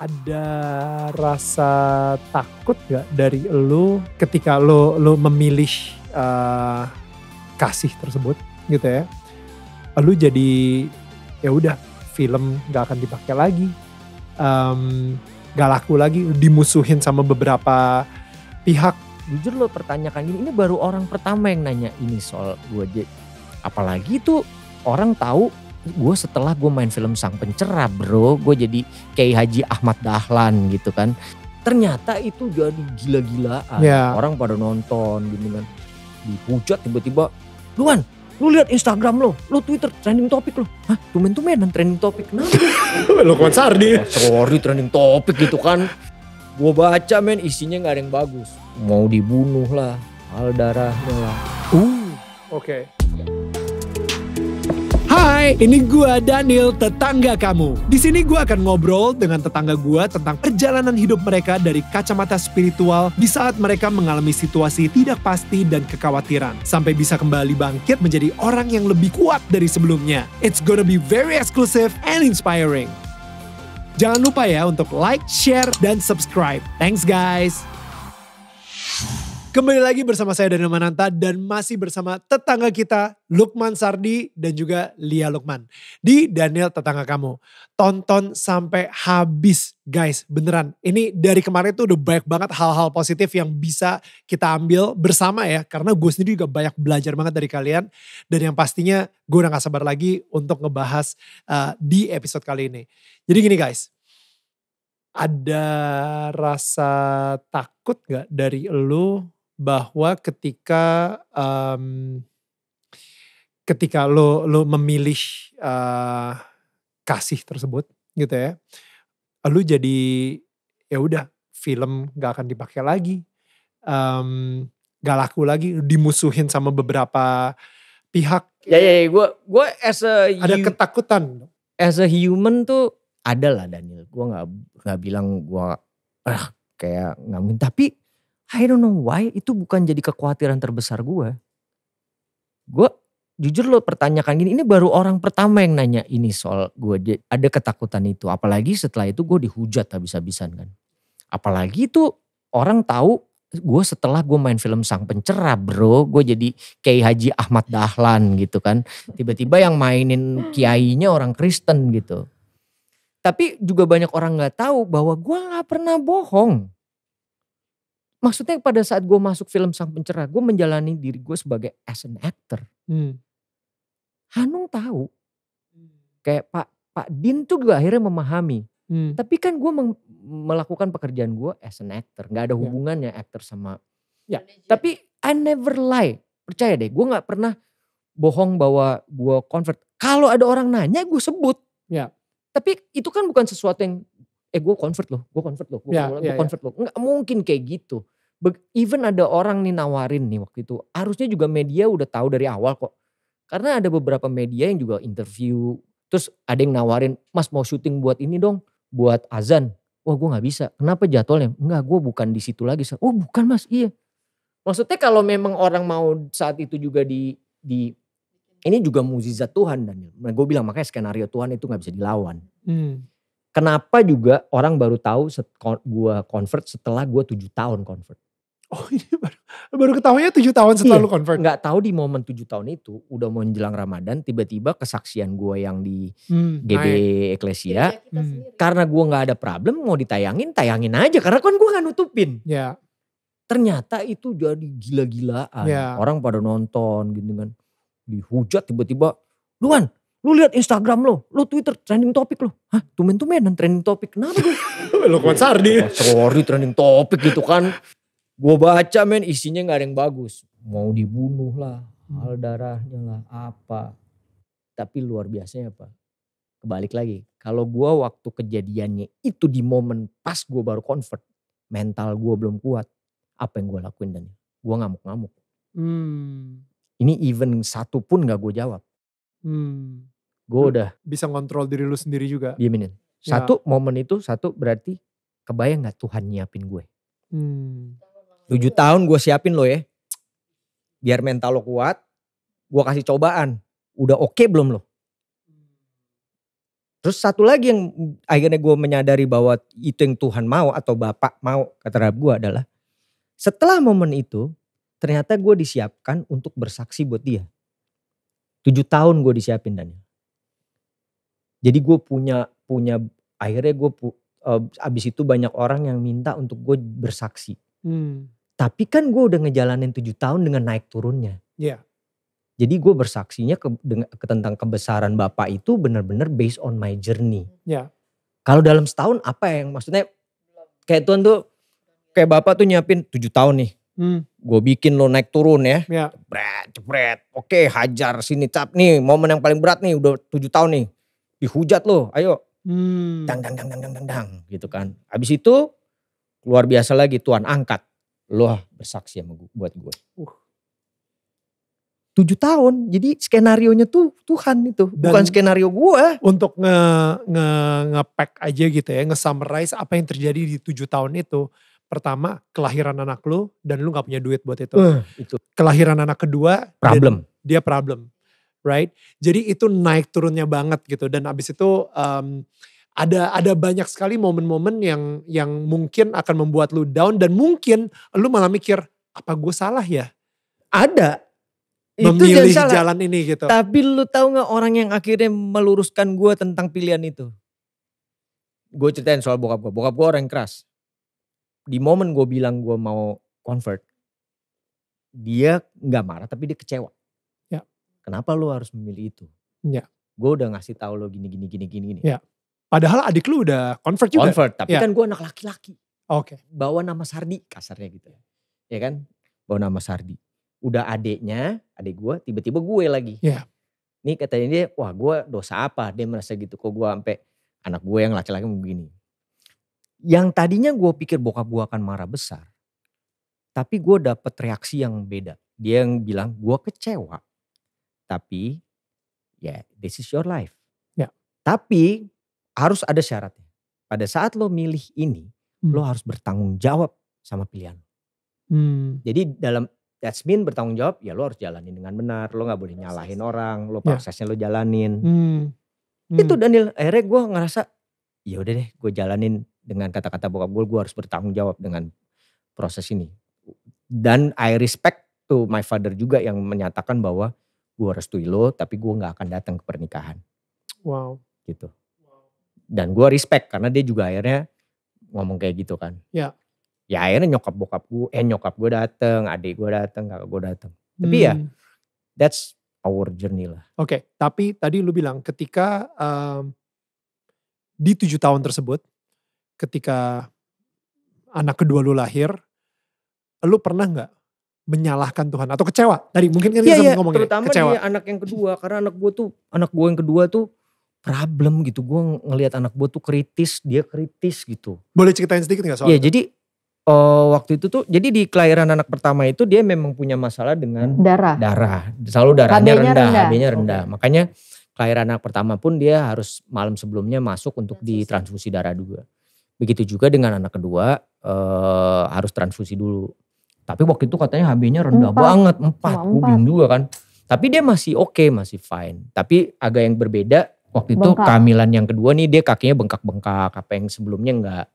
ada rasa takut gak dari lu ketika lu lu memilih uh, kasih tersebut gitu ya lu jadi ya udah film gak akan dipakai lagi um, gak laku lagi dimusuhin sama beberapa pihak jujur lo pertanyakan gini ini baru orang pertama yang nanya ini soal gue apalagi tuh orang tahu gue setelah gue main film Sang Pencerah bro, gue jadi Kiai Haji Ahmad Dahlan gitu kan. Ternyata itu jadi gila-gilaan. Ya. Orang pada nonton gitu kan. Dihujat tiba-tiba, Luan lu lihat Instagram lo, lu Twitter trending topic lo. Hah, tumen-tumenan trending topic Kenapa? lo kan Sardi. Oh, sorry trending topik gitu kan. Gue baca men isinya nggak ada yang bagus. Mau dibunuh lah, hal darahnya lah. Uh, oke. Okay. Hai, ini gua Daniel, tetangga kamu. Di sini gua akan ngobrol dengan tetangga gua tentang perjalanan hidup mereka dari kacamata spiritual di saat mereka mengalami situasi tidak pasti dan kekhawatiran sampai bisa kembali bangkit menjadi orang yang lebih kuat dari sebelumnya. It's gonna be very exclusive and inspiring. Jangan lupa ya untuk like, share, dan subscribe. Thanks guys! Kembali lagi bersama saya Daniel Mananta dan masih bersama tetangga kita Lukman Sardi dan juga Lia Lukman di Daniel Tetangga Kamu. Tonton sampai habis guys, beneran. Ini dari kemarin tuh udah banyak banget hal-hal positif yang bisa kita ambil bersama ya. Karena gue sendiri juga banyak belajar banget dari kalian. Dan yang pastinya gue udah gak sabar lagi untuk ngebahas uh, di episode kali ini. Jadi gini guys, ada rasa takut gak dari lu bahwa ketika um, ketika lo lo memilih uh, kasih tersebut gitu ya lo jadi ya udah film gak akan dipakai lagi um, gak laku lagi dimusuhin sama beberapa pihak ya ya, ya gue gue as a ada ketakutan as a human tuh ada lah Daniel gue nggak nggak bilang gue ah kayak nggak mungkin tapi I don't know why itu bukan jadi kekhawatiran terbesar gue. Gue jujur lo pertanyakan gini, ini baru orang pertama yang nanya ini soal gue ada ketakutan itu. Apalagi setelah itu gue dihujat habis-habisan kan. Apalagi itu orang tahu gue setelah gue main film Sang Pencerah bro, gue jadi Kiai Haji Ahmad Dahlan gitu kan. Tiba-tiba yang mainin kiainya orang Kristen gitu. Tapi juga banyak orang gak tahu bahwa gue gak pernah bohong maksudnya pada saat gue masuk film Sang Pencerah, gue menjalani diri gue sebagai as an actor. Hmm. Hanung tahu, hmm. kayak Pak Pak Din tuh gue akhirnya memahami. Hmm. Tapi kan gue melakukan pekerjaan gue as an actor, nggak ada ya. hubungannya yeah. actor sama. Ya. Yeah. Tapi I never lie, percaya deh, gue nggak pernah bohong bahwa gue convert. Kalau ada orang nanya, gue sebut. Ya. Yeah. Tapi itu kan bukan sesuatu yang eh gue convert loh, gue convert loh, gue yeah, yeah, convert yeah. loh. Enggak mungkin kayak gitu even ada orang nih nawarin nih waktu itu. Harusnya juga media udah tahu dari awal kok. Karena ada beberapa media yang juga interview. Terus ada yang nawarin, mas mau syuting buat ini dong. Buat azan. Wah gue nggak bisa. Kenapa jadwalnya? Enggak gue bukan di situ lagi. Oh bukan mas, iya. Maksudnya kalau memang orang mau saat itu juga di, di ini juga mukjizat Tuhan dan Nah, gue bilang makanya skenario Tuhan itu nggak bisa dilawan. Hmm. Kenapa juga orang baru tahu set, gue convert setelah gue tujuh tahun convert oh ini baru, baru ketahuinya tujuh tahun setelah iya, lu convert. Gak tahu di momen tujuh tahun itu udah mau menjelang Ramadan tiba-tiba kesaksian gue yang di hmm, GB Eklesia iya, hmm. karena gue gak ada problem mau ditayangin tayangin aja karena kan gue gak nutupin. Ya. Ternyata itu jadi gila-gilaan. Ya. Orang pada nonton gitu kan. Dihujat tiba-tiba, Luan lu lihat Instagram lo, lu Twitter trending topik lo. Hah, tumen dan trending topik. Kenapa gue? Lo kuat Sardi. Sardi trending topik gitu kan. Gue baca men isinya gak ada yang bagus. Mau dibunuh lah, hmm. hal darahnya lah, apa. Tapi luar biasanya apa? Kebalik lagi. Kalau gue waktu kejadiannya itu di momen pas gue baru convert. Mental gue belum kuat. Apa yang gue lakuin dan gue ngamuk-ngamuk. Hmm. Ini even satu pun gak gue jawab. Hmm. Gue udah. Bisa ngontrol diri lu sendiri juga. Diaminin. Ya. Satu ya. momen itu, satu berarti kebayang gak Tuhan nyiapin gue. Hmm. 7 tahun gue siapin lo ya. Biar mental lo kuat, gue kasih cobaan. Udah oke okay belum lo? Terus satu lagi yang akhirnya gue menyadari bahwa itu yang Tuhan mau atau Bapak mau Rabu gue adalah setelah momen itu ternyata gue disiapkan untuk bersaksi buat dia. Tujuh tahun gue disiapin Daniel. Jadi gue punya punya akhirnya gue uh, abis itu banyak orang yang minta untuk gue bersaksi. Hmm. Tapi kan gue udah ngejalanin tujuh tahun dengan naik turunnya. Iya. Yeah. Jadi gue bersaksinya ke, dengan, ke, tentang kebesaran Bapak itu benar-benar based on my journey. Yeah. Kalau dalam setahun apa yang maksudnya kayak Tuhan tuh kayak Bapak tuh nyiapin tujuh tahun nih. Hmm. Gue bikin lo naik turun ya. ya. Yeah. cepret. Oke hajar sini cap nih momen yang paling berat nih udah tujuh tahun nih. Dihujat lo ayo. Hmm. Dang, dang, dang, dang, dang, dang, dang gitu kan. Abis itu luar biasa lagi Tuhan angkat lo ah, bersaksi sama gue, buat gue. Uh. Tujuh tahun, jadi skenario nya tuh Tuhan itu, Dan bukan skenario gue. Untuk nge, nge, nge pack aja gitu ya, nge summarize apa yang terjadi di tujuh tahun itu pertama kelahiran anak lu dan lu gak punya duit buat itu. Uh, itu. Kelahiran anak kedua problem. Dia, dia problem. Right? Jadi itu naik turunnya banget gitu dan abis itu um, ada ada banyak sekali momen-momen yang yang mungkin akan membuat lu down dan mungkin lu malah mikir apa gue salah ya? Ada itu memilih salah. jalan ini gitu. Tapi lu tahu nggak orang yang akhirnya meluruskan gue tentang pilihan itu? Gue ceritain soal bokap gue. Bokap gue orang yang keras. Di momen gue bilang gue mau convert, dia nggak marah tapi dia kecewa. Ya. Kenapa lu harus memilih itu? Ya. Gue udah ngasih tau lo gini gini gini gini gini. Ya Padahal adik lu udah convert juga. Ya? Convert, tapi ya. kan gue anak laki-laki. Oke. Okay. Bawa nama Sardi kasarnya gitu ya. Ya kan? Bawa nama Sardi. Udah adiknya, adik gue, tiba-tiba gue lagi. Iya. Yeah. Nih katanya dia, wah gue dosa apa? Dia merasa gitu, kok gue sampai anak gue yang laki-laki begini. Yang tadinya gue pikir bokap gue akan marah besar. Tapi gue dapet reaksi yang beda. Dia yang bilang, gue kecewa. Tapi, ya yeah, this is your life. Ya. Tapi harus ada syaratnya. Pada saat lo milih ini, hmm. lo harus bertanggung jawab sama pilihan. Hmm. Jadi dalam that's mean bertanggung jawab, ya lo harus jalanin dengan benar. Lo gak boleh nyalahin orang, lo ya. prosesnya ya. lo jalanin. Hmm. Hmm. Itu Daniel, akhirnya gue ngerasa ya udah deh gue jalanin dengan kata-kata bokap gue, gue harus bertanggung jawab dengan proses ini. Dan I respect to my father juga yang menyatakan bahwa gue restui lo tapi gue gak akan datang ke pernikahan. Wow. Gitu. Dan gue respect karena dia juga akhirnya ngomong kayak gitu kan. Ya. Ya akhirnya nyokap bokap gue, eh nyokap gue dateng, adik gue dateng, kakak gue dateng. Tapi ya hmm. that's our journey lah. Oke, okay, tapi tadi lu bilang ketika um, di tujuh tahun tersebut, ketika anak kedua lu lahir, lu pernah gak menyalahkan Tuhan atau kecewa? Tadi mungkin kan yeah, kita yeah, ngomong terutama kecewa. Iya, anak yang kedua karena anak gue tuh, anak gue yang kedua tuh problem gitu. Gue ngelihat anak gue tuh kritis, dia kritis gitu. Boleh ceritain sedikit gak soal Iya jadi uh, waktu itu tuh, jadi di kelahiran anak pertama itu dia memang punya masalah dengan darah. Darah, selalu darahnya rendah, rendah. rendah. Okay. Makanya kelahiran anak pertama pun dia harus malam sebelumnya masuk untuk ditransfusi darah juga. Begitu juga dengan anak kedua uh, harus transfusi dulu. Tapi waktu itu katanya HB-nya rendah empat. banget, empat. Gue bingung juga kan. Tapi dia masih oke, okay, masih fine. Tapi agak yang berbeda waktu itu bengkak. kehamilan yang kedua nih dia kakinya bengkak-bengkak apa yang sebelumnya enggak.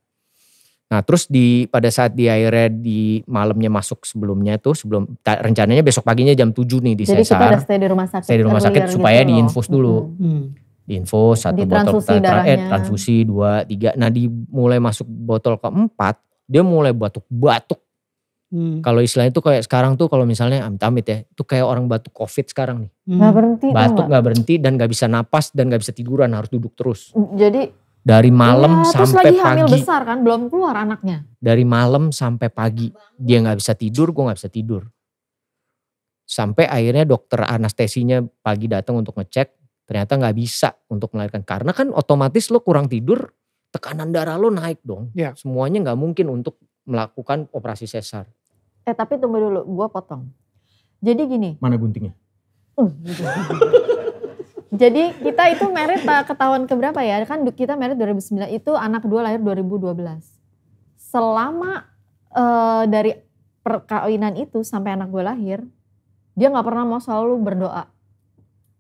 Nah terus di pada saat di akhirnya di malamnya masuk sebelumnya tuh sebelum rencananya besok paginya jam 7 nih di Jadi sesar. Jadi kita stay di rumah sakit. Stay di rumah sakit supaya gitu diinfus dulu. Hmm. hmm. Diinfus satu di botol eh, darahnya. eh, transfusi dua tiga. Nah di mulai masuk botol keempat dia mulai batuk-batuk Hmm. Kalau istilahnya tuh kayak sekarang tuh kalau misalnya amit-amit ya, itu kayak orang batuk covid sekarang nih. Hmm. Gak berhenti. Batuk gak? berhenti dan gak bisa napas dan gak bisa tiduran harus duduk terus. Hmm, jadi dari malam ya, sampai terus lagi pagi. hamil besar kan belum keluar anaknya. Dari malam sampai pagi dia nggak bisa tidur, gue nggak bisa tidur. Sampai akhirnya dokter anestesinya pagi datang untuk ngecek, ternyata nggak bisa untuk melahirkan karena kan otomatis lo kurang tidur, tekanan darah lo naik dong. Ya. Semuanya nggak mungkin untuk melakukan operasi sesar. Eh tapi tunggu dulu, gue potong. Jadi gini. Mana guntingnya? Uh, gitu. Jadi kita itu merit eh, ketahuan keberapa ya? Kan kita merit 2009 itu anak dua lahir 2012. Selama uh, dari perkawinan itu sampai anak gue lahir, dia nggak pernah mau selalu berdoa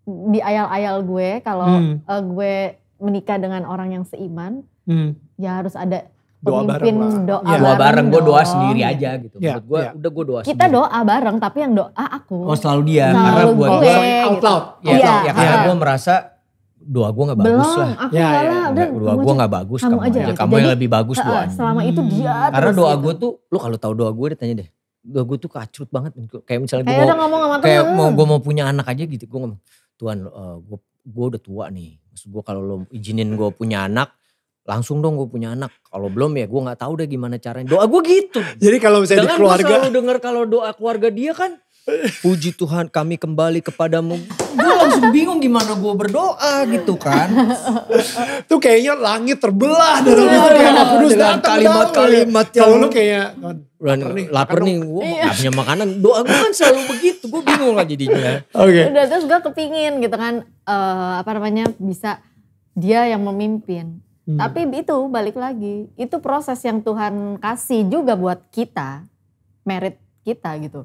di ayal-ayal gue kalau hmm. uh, gue menikah dengan orang yang seiman, hmm. ya harus ada Iya. doa bareng doa yeah. doa bareng gue doa sendiri aja gitu yeah. menurut gue yeah. udah gue doa kita sendiri. doa bareng tapi yang doa aku oh selalu dia selalu karena buat gue gitu. out loud ya, yeah. yeah. ya karena yeah. gue merasa doa gue nggak bagus Belum, lah aku ya, ya, Udah, doa gue nggak bagus kamu, aja, aja. kamu Jadi, yang lebih bagus doa selama itu hmm. dia karena doa gitu. gue tuh lu kalau tahu doa gue ditanya deh doa gue tuh kacrut banget kayak misalnya gue mau, kayak mau gue mau punya anak aja gitu gue ngomong Tuhan uh, eh, gue gue udah tua nih maksud gue kalau lo izinin gue punya anak langsung dong gue punya anak. Kalau belum ya gue nggak tahu deh gimana caranya. Doa gue gitu. Jadi kalau misalnya Dengan di keluarga. selalu dengar kalau doa keluarga dia kan. Puji Tuhan kami kembali kepadamu. Gue langsung bingung gimana gue berdoa gitu kan. Tuh kayaknya langit terbelah iya. dalam itu ya. ya kayak kudus datang. Kalimat-kalimat yang. lu kayak Ulan, lapar nih, gue iya. gak punya makanan. Doa gue kan selalu begitu, gue bingung lah jadinya. Oke. Okay. Udah terus gue kepingin gitu kan, uh, apa namanya, bisa dia yang memimpin Hmm. Tapi itu balik lagi, itu proses yang Tuhan kasih juga buat kita, merit kita gitu.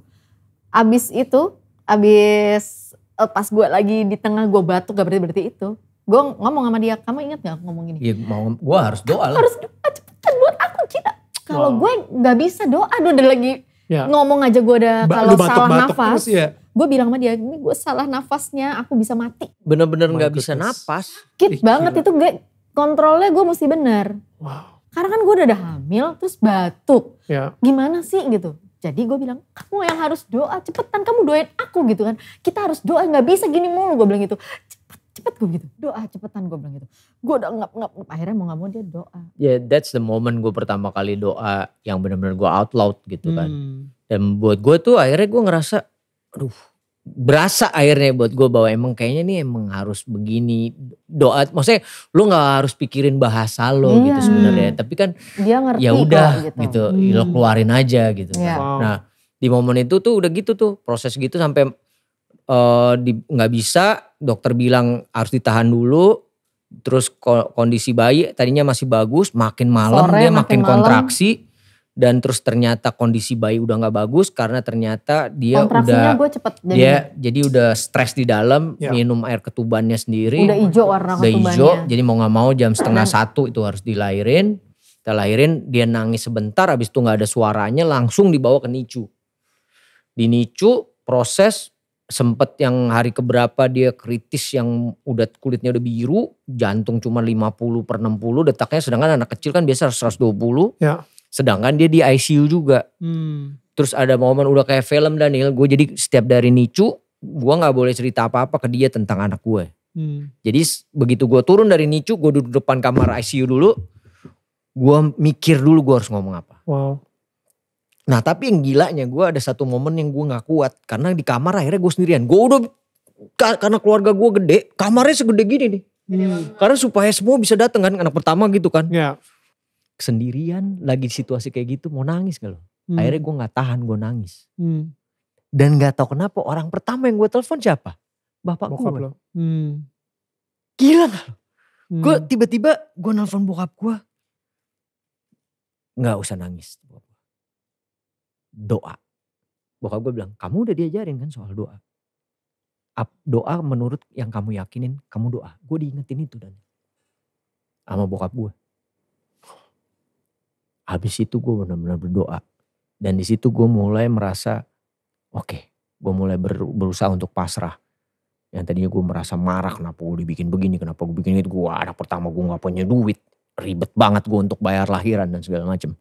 Abis itu, abis eh, pas gue lagi di tengah gue batuk gak berarti berarti itu. Gue ngomong sama dia, kamu ingat gak ngomong ini? Iya mau, gue harus doa lah. Harus doa cepetan buat aku kita. Kalau wow. gue gak bisa doa, aduh udah lagi ya. ngomong aja gue udah kalau salah batuk nafas. ya gue bilang sama dia ini gue salah nafasnya aku bisa mati bener-bener gak bisa nafas sakit banget itu gue kontrolnya gue mesti bener. Wow. Karena kan gue udah, ada hamil, terus batuk. Ya. Gimana sih gitu? Jadi gue bilang, kamu yang harus doa, cepetan kamu doain aku gitu kan. Kita harus doa, gak bisa gini mulu. Gue bilang gitu, cepet, cepet gue gitu. Doa cepetan gue bilang gitu. Gue udah ngap, ngap, ngap. Akhirnya mau gak mau dia doa. Ya yeah, that's the moment gue pertama kali doa yang bener-bener gue out loud gitu kan. Hmm. Dan buat gue tuh akhirnya gue ngerasa, aduh berasa airnya buat gue bahwa emang kayaknya nih emang harus begini doa maksudnya lu nggak harus pikirin bahasa lo iya. gitu hmm. sebenarnya tapi kan dia ngerti ya udah gitu, gitu hmm. Ya lo keluarin aja gitu kan. yeah. wow. nah di momen itu tuh udah gitu tuh proses gitu sampai uh, nggak bisa dokter bilang harus ditahan dulu terus kondisi bayi tadinya masih bagus makin malam Sore, dia makin, makin kontraksi malam dan terus ternyata kondisi bayi udah nggak bagus karena ternyata dia udah gue cepet jadi dia jadi udah stres di dalam yeah. minum air ketubannya sendiri udah hijau warna ketubannya hijau jadi mau nggak mau jam setengah satu itu harus dilahirin kita lahirin dia nangis sebentar habis itu nggak ada suaranya langsung dibawa ke nicu di nicu proses sempet yang hari keberapa dia kritis yang udah kulitnya udah biru jantung cuma 50 per 60 detaknya sedangkan anak kecil kan biasa 120 ya Sedangkan dia di ICU juga. Hmm. Terus ada momen udah kayak film Daniel, gue jadi setiap dari Nicu, gue gak boleh cerita apa-apa ke dia tentang anak gue. Hmm. Jadi begitu gue turun dari Nicu, gue duduk depan kamar ICU dulu, gue mikir dulu gue harus ngomong apa. Wow. Nah tapi yang gilanya gue ada satu momen yang gue gak kuat, karena di kamar akhirnya gue sendirian. Gue udah, karena keluarga gue gede, kamarnya segede gini nih. Hmm. Karena supaya semua bisa datang kan, anak pertama gitu kan. Yeah sendirian lagi di situasi kayak gitu mau nangis gak lo? Hmm. Akhirnya gue gak tahan gue nangis. Hmm. Dan gak tahu kenapa orang pertama yang gue telepon siapa? Bapak gue. Hmm. hmm. Gila gak lo? Hmm. Gue tiba-tiba gue nelfon bokap gue. Gak usah nangis. Doa. Bokap gue bilang kamu udah diajarin kan soal doa. Doa menurut yang kamu yakinin kamu doa. Gue diingetin itu dan sama bokap gue Habis itu gue benar-benar berdoa. Dan di situ gue mulai merasa oke, okay, gue mulai ber, berusaha untuk pasrah. Yang tadinya gue merasa marah kenapa gue dibikin begini, kenapa gue bikin itu. Gue anak pertama gue nggak punya duit. Ribet banget gue untuk bayar lahiran dan segala macem.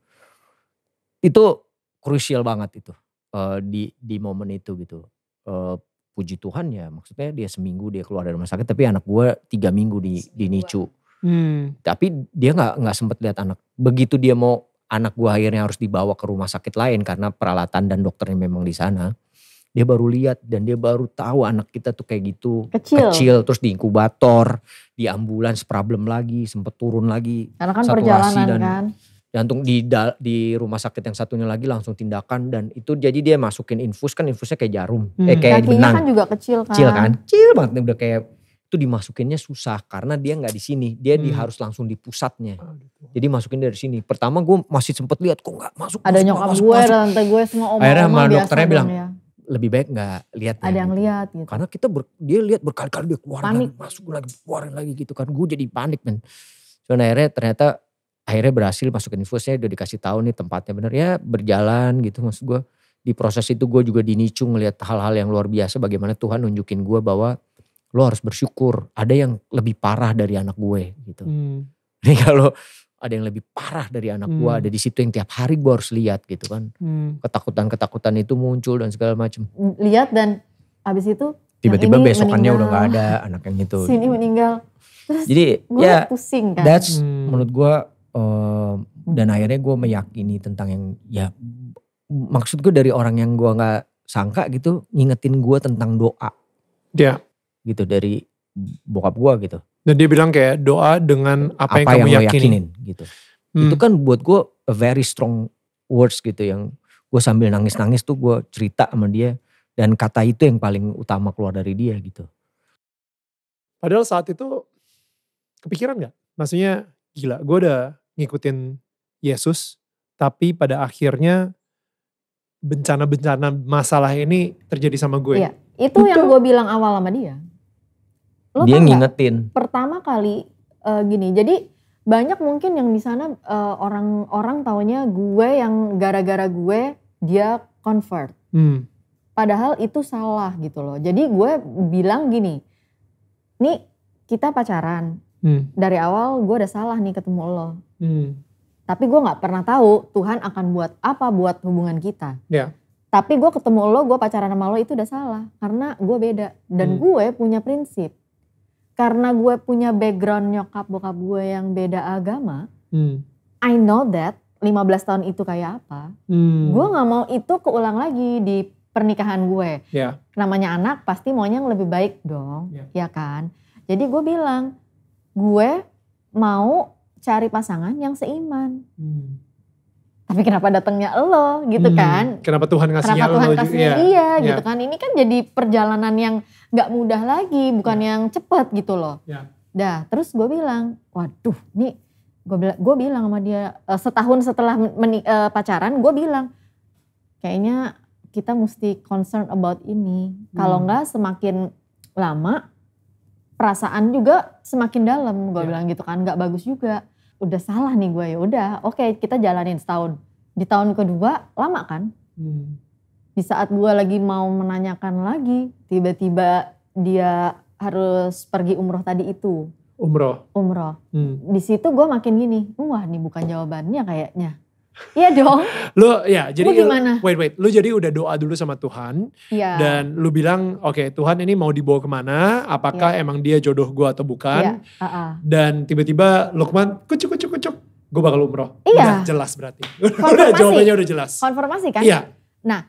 Itu krusial banget itu. Uh, di di momen itu gitu. Uh, puji Tuhan ya maksudnya dia seminggu dia keluar dari rumah sakit tapi anak gue tiga minggu di di nicu hmm. tapi dia nggak nggak sempet lihat anak begitu dia mau anak gue akhirnya harus dibawa ke rumah sakit lain karena peralatan dan dokternya memang di sana. Dia baru lihat dan dia baru tahu anak kita tuh kayak gitu. Kecil. Kecil terus di inkubator, di ambulans problem lagi, sempet turun lagi. Karena kan perjalanan dan, kan. Jantung di di rumah sakit yang satunya lagi langsung tindakan dan itu jadi dia masukin infus kan infusnya kayak jarum. Eh, hmm. Eh kayak Kakinya benang. kan juga kecil kan. Kecil kan, kecil banget udah kayak itu dimasukinnya susah karena dia nggak di sini, dia hmm. di harus langsung di pusatnya. Oh, gitu. Jadi masukin dari sini. Pertama gue masih sempet lihat kok nggak masuk. Ada masuk, nyokap masuk, gue, masuk. tante gue semua om Akhirnya sama dokternya bilang ya. lebih baik nggak lihat. Ya. Ada yang lihat gitu. Karena kita ber, dia lihat berkali-kali dia keluar masuk lagi, keluar lagi gitu kan. Gue jadi panik men. Cuman akhirnya ternyata akhirnya berhasil masukin infusnya udah dikasih tahu nih tempatnya bener ya berjalan gitu maksud gue di proses itu gue juga dinicu ngelihat hal-hal yang luar biasa bagaimana Tuhan nunjukin gue bahwa lo harus bersyukur ada yang lebih parah dari anak gue gitu. Hmm. jadi kalau ada yang lebih parah dari anak hmm. gue ada di situ yang tiap hari gue harus lihat gitu kan hmm. ketakutan ketakutan itu muncul dan segala macam lihat dan abis itu tiba-tiba besokannya meninggal. udah nggak ada anak yang itu sini meninggal Terus jadi gua ya pusing kan that's hmm. menurut gue uh, dan hmm. akhirnya gue meyakini tentang yang ya maksud gue dari orang yang gue nggak sangka gitu ngingetin gue tentang doa ya yeah gitu dari bokap gue gitu. Dan dia bilang kayak doa dengan apa, apa yang, kamu yang yakinin. yakinin gitu. Hmm. Itu kan buat gue a very strong words gitu yang gue sambil nangis-nangis tuh gue cerita sama dia dan kata itu yang paling utama keluar dari dia gitu. Padahal saat itu kepikiran gak? Maksudnya gila gue udah ngikutin Yesus tapi pada akhirnya bencana-bencana masalah ini terjadi sama gue. Iya, itu, itu yang gue bilang awal sama dia. Lo dia ngingetin. Gak? Pertama kali uh, gini, jadi banyak mungkin yang di sana uh, orang-orang taunya gue yang gara-gara gue dia convert. Hmm. Padahal itu salah gitu loh. Jadi gue bilang gini, nih kita pacaran. Hmm. Dari awal gue udah salah nih ketemu lo. Hmm. Tapi gue nggak pernah tahu Tuhan akan buat apa buat hubungan kita. Yeah. Tapi gue ketemu lo, gue pacaran sama lo itu udah salah. Karena gue beda. Dan hmm. gue punya prinsip karena gue punya background nyokap bokap gue yang beda agama, hmm. I know that 15 tahun itu kayak apa. Hmm. Gue gak mau itu keulang lagi di pernikahan gue. Yeah. Namanya anak pasti maunya yang lebih baik dong, yeah. ya kan? Jadi gue bilang, gue mau cari pasangan yang seiman. Hmm tapi kenapa datangnya lo gitu hmm. kan kenapa Tuhan ngasihnya kenapa Tuhan lo juga, dia ya. Iya, iya. gitu kan ini kan jadi perjalanan yang nggak mudah lagi bukan ya. yang cepat gitu loh ya. dah terus gue bilang waduh nih gue bilang bilang sama dia eh, setahun setelah meni, uh, pacaran gue bilang kayaknya kita mesti concern about ini hmm. kalau nggak semakin lama perasaan juga semakin dalam gue ya. bilang gitu kan nggak bagus juga udah salah nih gue ya udah oke okay, kita jalanin setahun di tahun kedua lama kan hmm. di saat gue lagi mau menanyakan lagi tiba-tiba dia harus pergi umroh tadi itu umroh umroh hmm. di situ gue makin gini wah ini bukan jawabannya kayaknya Iya dong. Lu ya jadi lu gimana? wait wait, lu jadi udah doa dulu sama Tuhan ya. dan lu bilang oke okay, Tuhan ini mau dibawa kemana? Apakah ya. emang dia jodoh gua atau bukan? Ya. Uh -uh. Dan tiba-tiba Lukman kucuk kucuk kucuk gua bakal umroh. Iya. Udah jelas berarti. udah jawabannya udah jelas. Konfirmasi kan? Iya. Nah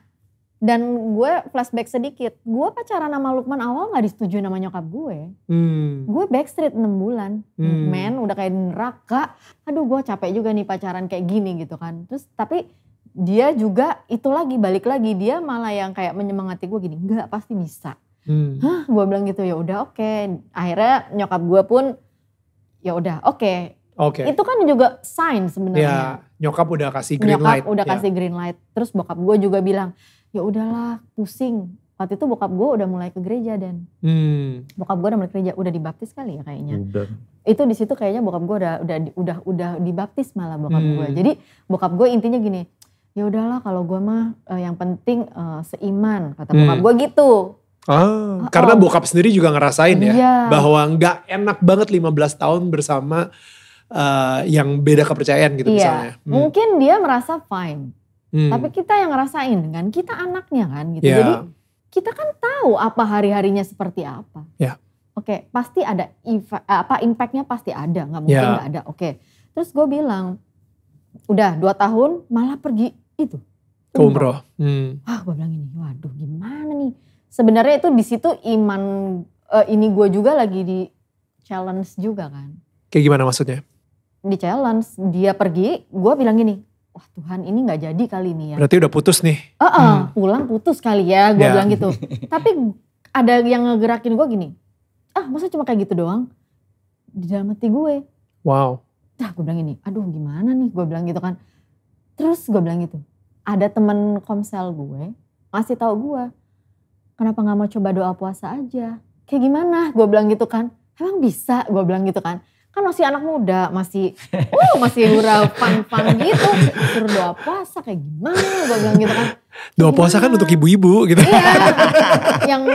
dan gue flashback sedikit, gue pacaran sama Lukman awal gak disetujui nama nyokap gue. Hmm. Gue backstreet 6 bulan, hmm. men udah kayak neraka. Aduh gue capek juga nih pacaran kayak gini gitu kan. Terus tapi dia juga itu lagi balik lagi dia malah yang kayak menyemangati gue gini, enggak pasti bisa. Hmm. Hah, gue bilang gitu ya udah oke. Okay. Akhirnya nyokap gue pun ya udah oke. Okay. Oke. Okay. Itu kan juga sign sebenarnya. Ya, nyokap udah kasih green nyokap light. Nyokap udah ya. kasih green light. Terus bokap gue juga bilang, ya udahlah pusing waktu itu bokap gue udah mulai ke gereja dan hmm. bokap gue udah mulai ke gereja udah dibaptis kali ya kayaknya udah. itu di situ kayaknya bokap gue udah udah udah udah dibaptis malah bokap hmm. gue jadi bokap gue intinya gini ya udahlah kalau gue mah uh, yang penting uh, seiman kata hmm. bokap gue gitu Oh, oh, karena oh. bokap sendiri juga ngerasain ya iya. bahwa nggak enak banget 15 tahun bersama uh, yang beda kepercayaan gitu iya. misalnya. Hmm. Mungkin dia merasa fine. Hmm. Tapi kita yang ngerasain kan, kita anaknya kan gitu. Yeah. Jadi kita kan tahu apa hari-harinya seperti apa. Yeah. Oke, okay, pasti ada eh, apa impactnya pasti ada, nggak mungkin ya. nggak yeah. ada. Oke, okay. terus gue bilang, udah dua tahun malah pergi itu. Umroh. Hmm. Ah, gue bilang ini, waduh gimana nih? Sebenarnya itu di situ iman uh, ini gue juga lagi di challenge juga kan. Kayak gimana maksudnya? Di challenge, dia pergi, gue bilang gini, wah Tuhan ini nggak jadi kali ini ya. Berarti udah putus nih. Uh -uh, hmm. pulang putus kali ya, gue yeah. bilang gitu. Tapi ada yang ngegerakin gue gini, ah masa cuma kayak gitu doang? Di dalam hati gue. Wow. Nah gue bilang gini, aduh gimana nih gue bilang gitu kan. Terus gue bilang gitu, ada temen komsel gue masih tahu gue, kenapa gak mau coba doa puasa aja? Kayak gimana? Gue bilang gitu kan. Emang bisa? Gue bilang gitu kan kan masih anak muda, masih uh masih hura pang pang gitu. Suruh doa puasa kayak gimana gue bilang gitu kan. Doa puasa kan untuk ibu-ibu gitu. Iya. yang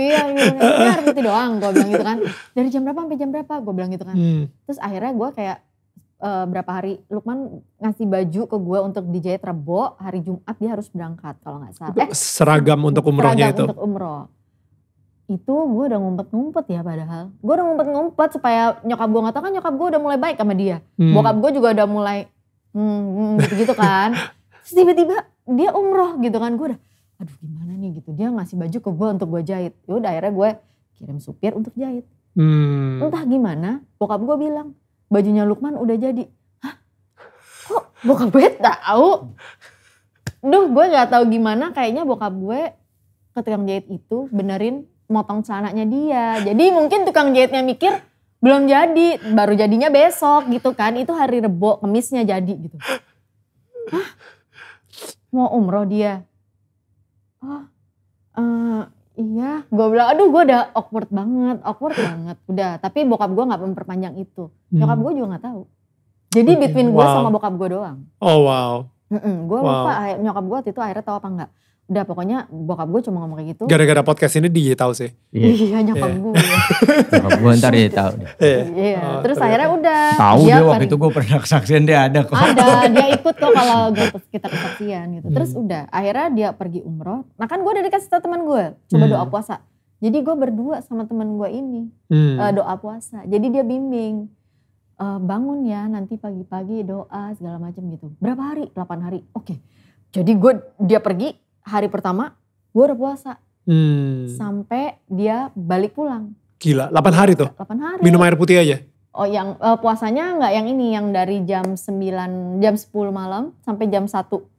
iya benar gitu doang gue bilang gitu kan. Dari jam berapa sampai jam berapa gue bilang gitu kan. Hmm. Terus akhirnya gue kayak uh, berapa hari Lukman ngasih baju ke gue untuk dijahit rebo hari Jumat dia harus berangkat kalau nggak salah. Eh, seragam untuk umrohnya seragam itu. Untuk umroh itu gue udah ngumpet-ngumpet ya padahal. Gue udah ngumpet-ngumpet supaya nyokap gue gak tau kan nyokap gue udah mulai baik sama dia. Hmm. Bokap gue juga udah mulai hmm, hmm gitu-gitu kan. Terus tiba-tiba dia umroh gitu kan. Gue udah aduh gimana nih gitu. Dia ngasih baju ke gue untuk gue jahit. Yaudah akhirnya gue kirim supir untuk jahit. Hmm. Entah gimana bokap gue bilang bajunya Lukman udah jadi. Hah? Kok bokap gue tahu? Duh gue gak tahu gimana kayaknya bokap gue ketika menjahit itu benerin motong celananya dia. Jadi mungkin tukang jahitnya mikir belum jadi, baru jadinya besok gitu kan. Itu hari Rebo, kemisnya jadi gitu. Hah? Mau umroh dia? Oh, uh, iya. Gue bilang, aduh gue udah awkward banget, awkward banget. Udah, tapi bokap gue gak memperpanjang itu. Hmm. Nyokap gue juga gak tahu. Jadi hmm, between gue wow. sama bokap gue doang. Oh wow. Mm -mm, gue wow. lupa nyokap gue waktu itu akhirnya tau apa enggak udah pokoknya bokap gue cuma ngomong kayak gitu. Gara-gara podcast ini dia tahu sih. Iya, iya nyokap yeah. gue. nyokap gue ntar dia tahu. Iya. Yeah. Oh, terus akhirnya udah. Tahu iya, dia, kan? waktu itu gue pernah kesaksian dia ada kok. Ada, dia ikut kok kalau gue kita kesaksian gitu. Terus hmm. udah, akhirnya dia pergi umroh. Nah kan gue udah dikasih tau teman gue, coba hmm. doa puasa. Jadi gue berdua sama teman gue ini hmm. Eh, doa puasa. Jadi dia bimbing. Uh, bangun ya nanti pagi-pagi doa segala macam gitu. Berapa hari? 8 hari. Oke. Jadi gue dia pergi hari pertama gue udah puasa. Hmm. Sampai dia balik pulang. Gila, 8 hari tuh? 8 hari. Minum air putih aja? Oh yang uh, puasanya nggak yang ini, yang dari jam 9, jam 10 malam sampai jam 1.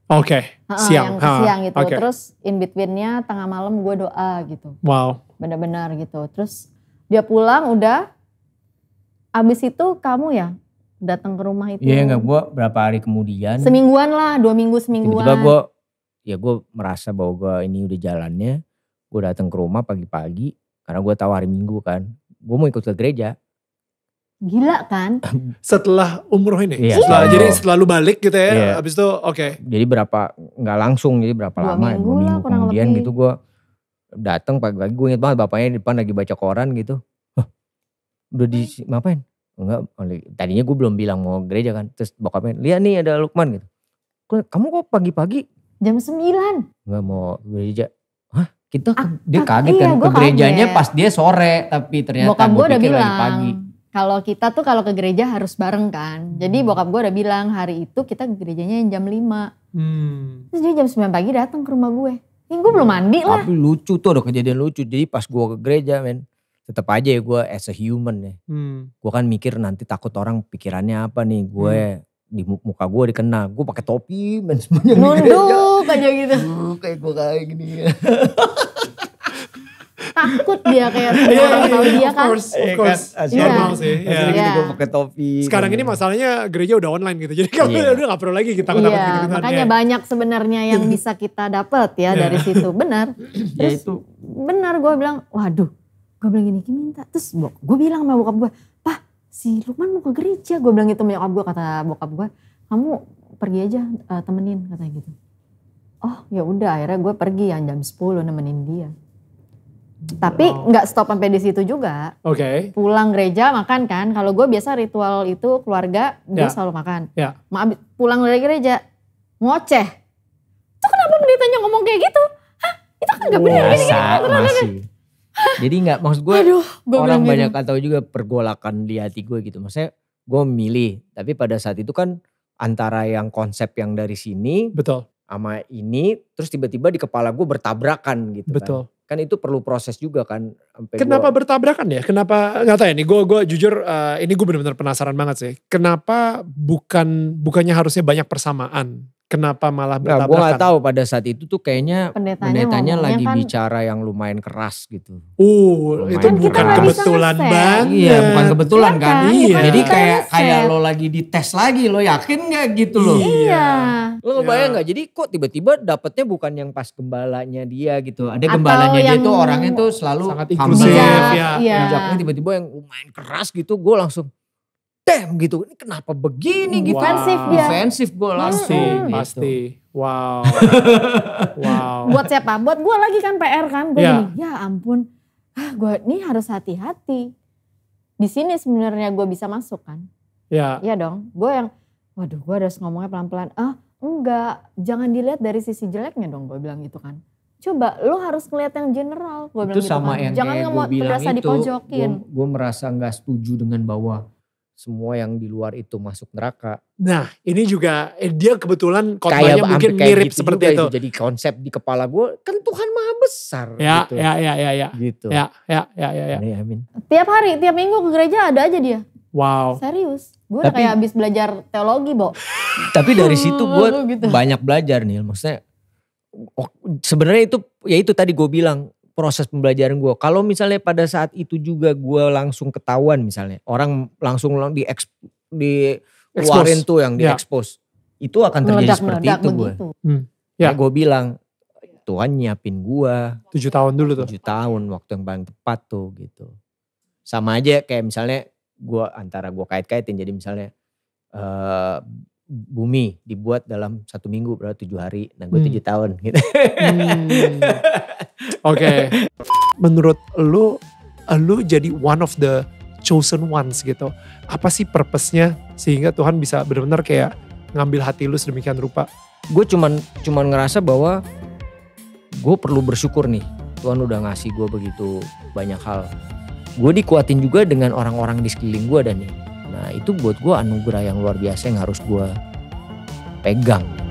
Oke, okay. siang. -ha, siang. ha siang gitu. Okay. Terus in betweennya tengah malam gue doa gitu. Wow. Benar-benar gitu. Terus dia pulang udah, abis itu kamu ya datang ke rumah itu. Iya yeah, nggak gue berapa hari kemudian. Semingguan lah, dua minggu semingguan. Tiba-tiba gue ya gue merasa bahwa gue ini udah jalannya gue datang ke rumah pagi-pagi karena gue tahu hari minggu kan gue mau ikut ke gereja Gila kan? setelah umroh ini, iya, setelah, iya. jadi selalu balik gitu ya. Iya. Abis itu oke. Okay. Jadi berapa nggak langsung, jadi berapa dua lama? Ya? Minggu dua minggu lah, kemudian lebih. gitu gue datang pagi-pagi gue inget banget bapaknya di depan lagi baca koran gitu. udah di ngapain? Enggak, tadinya gue belum bilang mau gereja kan. Terus bokapnya, lihat nih ada Lukman gitu. Kamu kok pagi-pagi Jam 9. Gak mau gereja. Hah? Kita kan ah, A dia ah, kaget iya, kan ke gerejanya kaget. pas dia sore tapi ternyata bokap gue udah bilang pagi. Kalau kita tuh kalau ke gereja harus bareng kan. Jadi hmm. bokap gue udah bilang hari itu kita ke gerejanya yang jam 5. Hmm. Terus dia jam 9 pagi datang ke rumah gue. Ini gue belum iya. mandi lah. Tapi lucu tuh ada kejadian lucu. Jadi pas gue ke gereja men tetap aja ya gue as a human ya. Hmm. Gue kan mikir nanti takut orang pikirannya apa nih gue hmm. di muka gue dikenal. Gue pakai topi men semuanya. Nunduk aja gitu. Uh, kayak gue kayak gini takut dia kayak yeah, orang yeah, tahu yeah, dia iya. kan. Of course, of iya kan? course. Iya. Yeah. Normal sih. Iya. Yeah. Yeah. gue pakai topi. Gitu. Sekarang gitu. ini masalahnya gereja udah online gitu. Jadi kamu yeah. udah gak perlu lagi kita gitu, takut-takut yeah. gitu. Makanya yeah. banyak sebenarnya yang bisa kita dapat ya yeah. dari situ. Benar. Ya Terus ya itu. benar gue bilang, waduh. Gue bilang gini, minta. Terus gue bilang sama bokap gue, Pak si Lukman mau ke gereja. Gue bilang gitu sama bokap gue, kata bokap gue, kamu pergi aja uh, temenin katanya gitu oh ya udah akhirnya gue pergi yang jam 10 nemenin dia tapi nggak wow. stop sampai di situ juga. Oke. Okay. Pulang gereja makan kan. Kalau gue biasa ritual itu keluarga gue yeah. selalu makan. Ya. Yeah. Ma- pulang dari gereja ngoceh. Itu kenapa pendetanya ngomong kayak gitu? Hah? Itu kan nggak benar. Biasa, masih. Jadi nggak maksud gue Aduh, gue orang banyak gini. Gitu. tahu juga pergolakan di hati gue gitu. Maksudnya gue milih, tapi pada saat itu kan antara yang konsep yang dari sini, betul, sama ini terus tiba-tiba di kepala gue bertabrakan gitu kan. Betul. kan kan itu perlu proses juga kan. Kenapa gua... bertabrakan ya? Kenapa gak tau ya nih? Gue gue jujur uh, ini gue benar-benar penasaran banget sih. Kenapa bukan bukannya harusnya banyak persamaan? Kenapa malah bertabrakan? Nah, gue gak tahu pada saat itu tuh kayaknya pendetanya, pendetanya lagi kan, bicara yang lumayan keras gitu. Uh, lumayan itu kan bukan keras. kebetulan banget. Iya, bukan kebetulan kan. kan? Iya. Jadi kayak kayak lo lagi dites lagi, lo yakin nggak gitu lo? Iya. iya. Lo bayang iya. nggak? Jadi kok tiba-tiba dapetnya bukan yang pas gembalanya dia gitu. Ada gembalanya dia tuh orangnya tuh selalu sangat inklusif ya. Iya. Tiba-tiba yang lumayan keras gitu, gue langsung damn gitu. Ini kenapa begini wow. gitu. Defensif dia. Defensif gue langsung. Pasti, gitu. pasti. Wow. wow. Buat siapa? Buat gue lagi kan PR kan. Gue yeah. ya ampun. Ah, gue ini harus hati-hati. Di sini sebenarnya gue bisa masuk kan. Iya. Yeah. Iya dong. Gue yang, waduh gue harus ngomongnya pelan-pelan. Ah enggak, jangan dilihat dari sisi jeleknya dong gue bilang gitu kan coba lu harus ngeliat yang general gue bilang itu gitu sama kan. yang jangan ngomong merasa dipojokin. gue merasa gak setuju dengan bahwa semua yang di luar itu masuk neraka. Nah, ini juga eh, dia kebetulan kotbahnya mungkin kayak mirip gitu seperti itu. Jadi konsep di kepala gue kan Tuhan maha besar. Ya, gitu. ya, ya, ya, ya. Gitu. Ya, ya, ya, ya. ya. Nah, amin. Tiap hari, tiap minggu ke gereja ada aja dia. Wow. Serius. Gue udah kayak abis belajar teologi, Bo. tapi dari situ gue gitu. banyak belajar nih. Maksudnya, oh, sebenarnya itu, ya itu tadi gue bilang proses pembelajaran gue. Kalau misalnya pada saat itu juga gue langsung ketahuan misalnya, orang langsung di eks, tuh yang di ya. expose, itu akan terjadi meledak, seperti meledak itu gue. Hmm. Ya, ya. gue bilang Tuhan nyiapin gue. Tujuh tahun dulu tuh. Tujuh tahun waktu yang paling tepat tuh gitu. Sama aja kayak misalnya gue antara gue kait-kaitin jadi misalnya uh, bumi dibuat dalam satu minggu berarti tujuh hari dan gue hmm. tujuh tahun gitu. Hmm. Oke. Okay. Menurut lu, lu jadi one of the chosen ones gitu. Apa sih purpose-nya sehingga Tuhan bisa benar-benar kayak ngambil hati lu sedemikian rupa? Gue cuman cuman ngerasa bahwa gue perlu bersyukur nih. Tuhan udah ngasih gue begitu banyak hal. Gue dikuatin juga dengan orang-orang di sekeliling gue dan nih Nah itu buat gue anugerah yang luar biasa yang harus gue pegang.